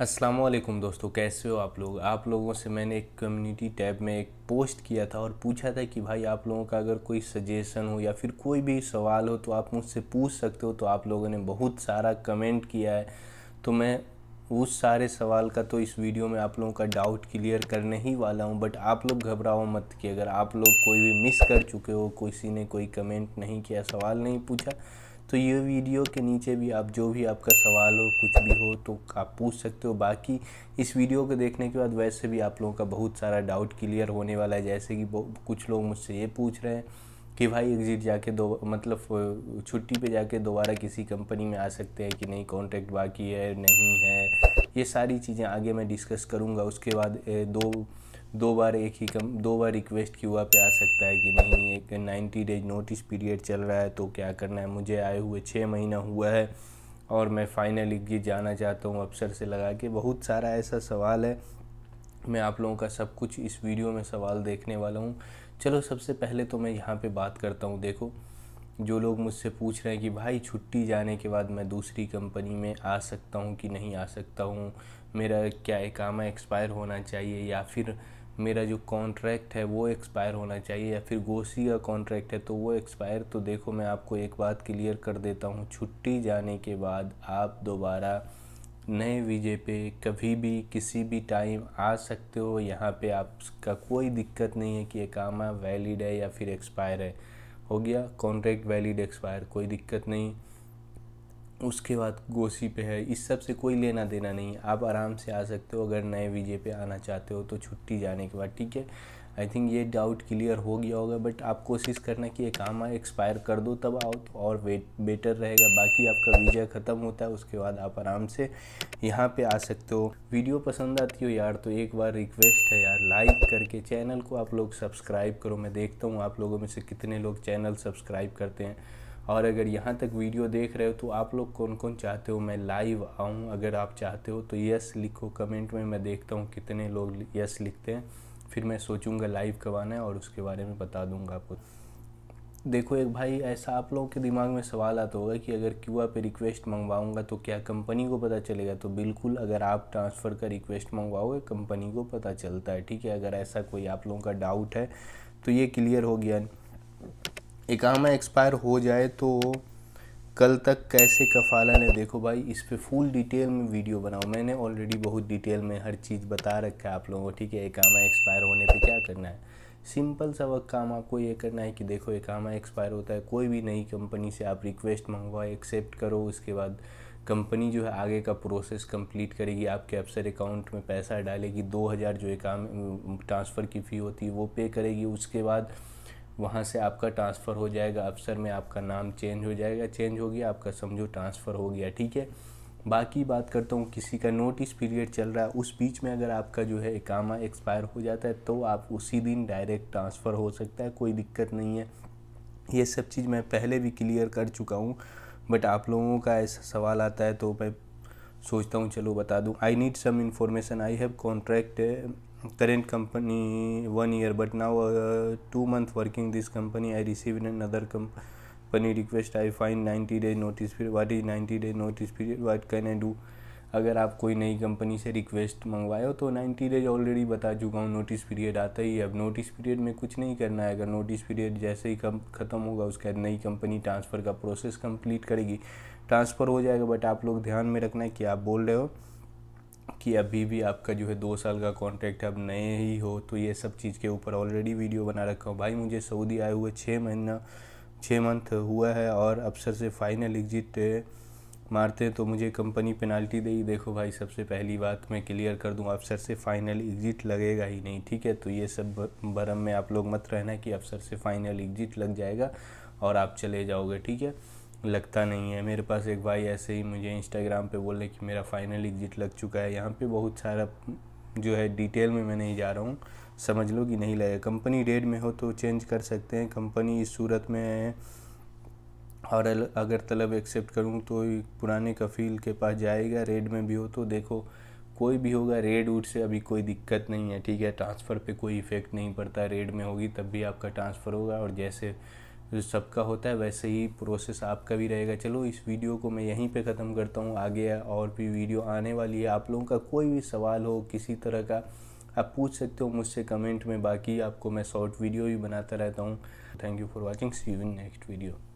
असलम दोस्तों कैसे हो आप लोग आप लोगों से मैंने एक कम्युनिटी टैब में एक पोस्ट किया था और पूछा था कि भाई आप लोगों का अगर कोई सजेशन हो या फिर कोई भी सवाल हो तो आप मुझसे पूछ सकते हो तो आप लोगों ने बहुत सारा कमेंट किया है तो मैं उस सारे सवाल का तो इस वीडियो में आप लोगों का डाउट क्लियर करने ही वाला हूँ बट आप लोग घबराओ मत कि अगर आप लोग कोई भी मिस कर चुके हो किसी ने कोई कमेंट नहीं किया सवाल नहीं पूछा तो ये वीडियो के नीचे भी आप जो भी आपका सवाल हो कुछ भी हो तो आप पूछ सकते हो बाकी इस वीडियो को देखने के बाद वैसे भी आप लोगों का बहुत सारा डाउट क्लियर होने वाला है जैसे कि कुछ लोग मुझसे ये पूछ रहे हैं कि भाई एग्ज़िट जाके दो मतलब छुट्टी पे जाके दोबारा किसी कंपनी में आ सकते हैं कि नहीं कॉन्ट्रैक्ट बाकी है नहीं है ये सारी चीज़ें आगे मैं डिस्कस करूँगा उसके बाद दो दो बार एक ही कम दो बार रिक्वेस्ट क्यू हुआ पे आ सकता है कि नहीं एक नाइन्टी डेज नोटिस पीरियड चल रहा है तो क्या करना है मुझे आए हुए छः महीना हुआ है और मैं फ़ाइनल ये जाना चाहता हूँ अफसर से लगा के बहुत सारा ऐसा सवाल है मैं आप लोगों का सब कुछ इस वीडियो में सवाल देखने वाला हूँ चलो सबसे पहले तो मैं यहाँ पर बात करता हूँ देखो जो लोग मुझसे पूछ रहे हैं कि भाई छुट्टी जाने के बाद मैं दूसरी कंपनी में आ सकता हूँ कि नहीं आ सकता हूँ मेरा क्या एकामा एक्सपायर होना चाहिए या फिर मेरा जो कॉन्ट्रैक्ट है वो एक्सपायर होना चाहिए या फिर गोसी का कॉन्ट्रैक्ट है तो वो एक्सपायर तो देखो मैं आपको एक बात क्लियर कर देता हूँ छुट्टी जाने के बाद आप दोबारा नए वीजे पे कभी भी किसी भी टाइम आ सकते हो यहाँ पे आपका कोई दिक्कत नहीं है कि ये एकामा वैलिड है या फिर एक्सपायर है हो गया कॉन्ट्रैक्ट वैलिड एक्सपायर कोई दिक्कत नहीं उसके बाद गोसी पे है इस सब से कोई लेना देना नहीं आप आराम से आ सकते हो अगर नए वीजे पे आना चाहते हो तो छुट्टी जाने के बाद ठीक है आई थिंक ये डाउट क्लियर हो गया होगा बट आप कोशिश करना कि ये काम आए एक्सपायर कर दो तब आओ तो और वेट बेटर रहेगा बाकी आपका वीज़ा ख़त्म होता है उसके बाद आप आराम से यहाँ पे आ सकते हो वीडियो पसंद आती हो यार तो एक बार रिक्वेस्ट है यार लाइक करके चैनल को आप लोग सब्सक्राइब करो मैं देखता हूँ आप लोगों में से कितने लोग चैनल सब्सक्राइब करते हैं और अगर यहाँ तक वीडियो देख रहे हो तो आप लोग कौन कौन चाहते हो मैं लाइव आऊँ अगर आप चाहते हो तो यस लिखो कमेंट में मैं देखता हूँ कितने लोग यस लिखते हैं फिर मैं सोचूंगा लाइव कब आना है और उसके बारे में बता दूंगा आपको देखो एक भाई ऐसा आप लोगों के दिमाग में सवाल आता होगा कि अगर क्यूआ पे रिक्वेस्ट मंगवाऊंगा तो क्या कंपनी को पता चलेगा तो बिल्कुल अगर आप ट्रांसफ़र का रिक्वेस्ट मंगवाओगे कंपनी को पता चलता है ठीक है अगर ऐसा कोई आप लोगों का डाउट है तो ये क्लियर हो गया इकामा एक्सपायर हो जाए तो कल तक कैसे कफाला ने देखो भाई इस पर फुल डिटेल में वीडियो बनाओ मैंने ऑलरेडी बहुत डिटेल में हर चीज़ बता रखा है आप लोगों को ठीक है एकामा एक्सपायर होने पे क्या करना है सिंपल सा वक्त काम आपको ये करना है कि देखो एकामा एक्सपायर होता है कोई भी नई कंपनी से आप रिक्वेस्ट मंगवाओ एक्सेप्ट करो उसके बाद कंपनी जो है आगे का प्रोसेस कंप्लीट करेगी आपके अफसर अकाउंट में पैसा डालेगी दो हज़ार जो एक ट्रांसफ़र की फ़ी होती है वो पे करेगी उसके बाद वहाँ से आपका ट्रांसफ़र हो जाएगा अफसर में आपका नाम चेंज हो जाएगा चेंज हो गया आपका समझो ट्रांसफ़र हो गया ठीक है बाकी बात करता हूँ किसी का नोटिस पीरियड चल रहा है उस बीच में अगर आपका जो है इकामा एक्सपायर हो जाता है तो आप उसी दिन डायरेक्ट ट्रांसफ़र हो सकता है कोई दिक्कत नहीं है ये सब चीज़ मैं पहले भी क्लियर कर चुका हूँ बट आप लोगों का ऐसा सवाल आता है तो मैं सोचता हूँ चलो बता दूँ I need some information I have contract current company one year but now uh, two month working this company i received another company request i find 90 day notice period what is 90 day notice period what can i do अगर आप कोई नई company से request मंगवाए हो तो 90 days already बता चुका हूँ नोटिस पीरियड आता ही है अब नोटिस पीरियड में कुछ नहीं करना है अगर नोटिस पीरियड जैसे ही कम ख़त्म होगा उसके बाद नई कंपनी ट्रांसफ़र का प्रोसेस कंप्लीट करेगी ट्रांसफ़र हो जाएगा बट आप लोग ध्यान में रखना है कि आप बोल रहे हो कि अभी भी आपका जो है दो साल का कॉन्ट्रैक्ट अब नए ही हो तो ये सब चीज़ के ऊपर ऑलरेडी वीडियो बना रखा हूँ भाई मुझे सऊदी आए हुए छः महीना छः मंथ हुआ है और अफसर से फाइनल एग्जिट मारते हैं तो मुझे कंपनी पेनाल्टी देगी देखो भाई सबसे पहली बात मैं क्लियर कर दूं अफसर से फाइनल एग्जिट लगेगा ही नहीं ठीक है तो ये सब भरम में आप लोग मत रहना कि अफसर से फाइनल एग्जिट लग जाएगा और आप चले जाओगे ठीक है लगता नहीं है मेरे पास एक भाई ऐसे ही मुझे इंस्टाग्राम पे बोले कि मेरा फाइनल एग्जिट लग चुका है यहाँ पे बहुत सारा जो है डिटेल में मैं नहीं जा रहा हूँ समझ लो कि नहीं लगेगा कंपनी रेड में हो तो चेंज कर सकते हैं कंपनी इस सूरत में है और अगर तलब एक्सेप्ट करूँ तो पुराने कफील के पास जाएगा रेड में भी हो तो देखो कोई भी होगा रेड उड से अभी कोई दिक्कत नहीं है ठीक है ट्रांसफ़र पे कोई इफ़ेक्ट नहीं पड़ता रेड में होगी तब भी आपका ट्रांसफ़र होगा और जैसे जो सबका होता है वैसे ही प्रोसेस आपका भी रहेगा चलो इस वीडियो को मैं यहीं पे ख़त्म करता हूँ आगे और भी वीडियो आने वाली है आप लोगों का कोई भी सवाल हो किसी तरह का आप पूछ सकते हो मुझसे कमेंट में बाकी आपको मैं शॉर्ट वीडियो भी बनाता रहता हूँ thank you for watching see you in next video